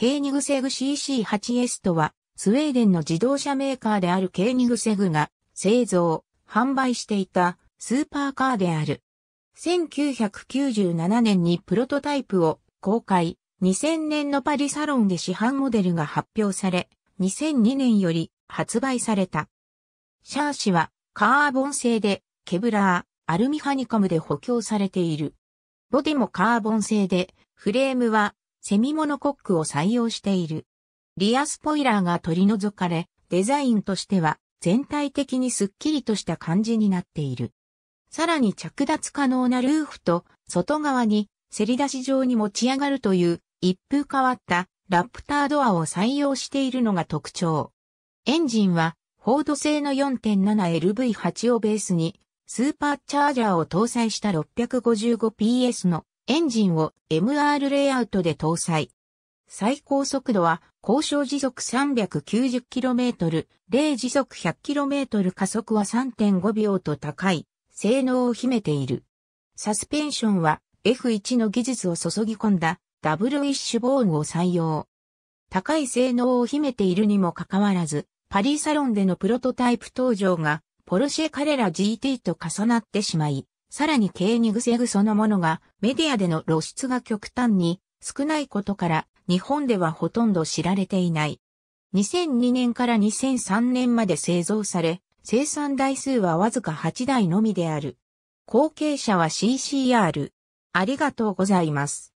ケーニグセグ CC8S とは、スウェーデンの自動車メーカーであるケーニグセグが製造、販売していたスーパーカーである。1997年にプロトタイプを公開、2000年のパリサロンで市販モデルが発表され、2002年より発売された。シャーシはカーボン製で、ケブラー、アルミハニカムで補強されている。ボディもカーボン製で、フレームはセミモノコックを採用している。リアスポイラーが取り除かれ、デザインとしては全体的にスッキリとした感じになっている。さらに着脱可能なルーフと外側にせり出し状に持ち上がるという一風変わったラプタードアを採用しているのが特徴。エンジンはフォード製の 4.7LV8 をベースにスーパーチャージャーを搭載した 655PS のエンジンを MR レイアウトで搭載。最高速度は交渉時速 390km、0時速 100km 加速は3.5秒と高い性能を秘めている。サスペンションは F1 の技術を注ぎ込んだダブルウィッシュボーンを採用。高い性能を秘めているにもかかわらず、パリサロンでのプロトタイプ登場がポルシェ彼ら GT と重なってしまい、さらに K ニグセグそのものがメディアでの露出が極端に少ないことから日本ではほとんど知られていない。2002年から2003年まで製造され、生産台数はわずか8台のみである。後継者は CCR。ありがとうございます。